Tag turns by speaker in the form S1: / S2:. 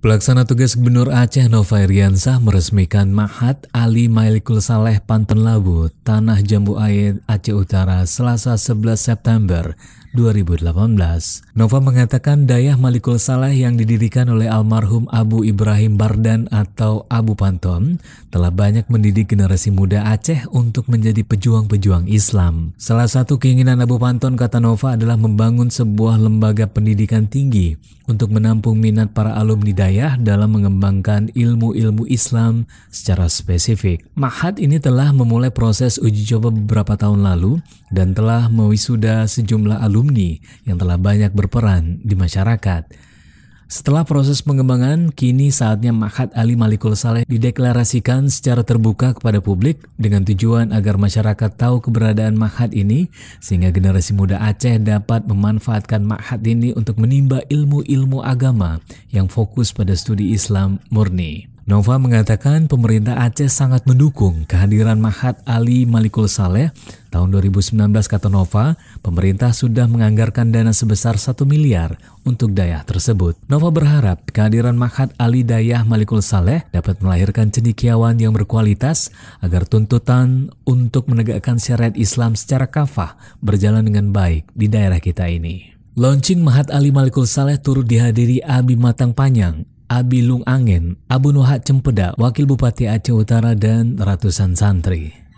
S1: Pelaksana tugas Gubernur Aceh Nova Iriansyah meresmikan Mahat Ali Mailikul Saleh Panten Labu, Tanah Jambu Air, Aceh Utara, Selasa 11 September 2018. Nova mengatakan Dayah Malikul Saleh yang didirikan oleh almarhum Abu Ibrahim Bardan atau Abu Panton telah banyak mendidik generasi muda Aceh untuk menjadi pejuang-pejuang Islam. Salah satu keinginan Abu Panton kata Nova adalah membangun sebuah lembaga pendidikan tinggi untuk menampung minat para alumni Dayah dalam mengembangkan ilmu-ilmu Islam secara spesifik. Mahat ini telah memulai proses uji coba beberapa tahun lalu dan telah mewisuda sejumlah alumni alumni yang telah banyak berperan di masyarakat. Setelah proses pengembangan, kini saatnya Mahat Ali Malikul Saleh dideklarasikan secara terbuka kepada publik dengan tujuan agar masyarakat tahu keberadaan Mahat ini sehingga generasi muda Aceh dapat memanfaatkan Mahat ini untuk menimba ilmu-ilmu agama yang fokus pada studi Islam murni. Nova mengatakan pemerintah Aceh sangat mendukung kehadiran Mahat Ali Malikul Saleh. Tahun 2019 kata Nova, pemerintah sudah menganggarkan dana sebesar 1 miliar untuk dayah tersebut. Nova berharap kehadiran Mahat Ali Dayah Malikul Saleh dapat melahirkan cendikiawan yang berkualitas agar tuntutan untuk menegakkan syariat Islam secara kafah berjalan dengan baik di daerah kita ini. Launching Mahat Ali Malikul Saleh turut dihadiri Abi Matang Panjang Abi Lung Angen, Abu Nuhat Cempeda, Wakil Bupati Aceh Utara dan ratusan santri.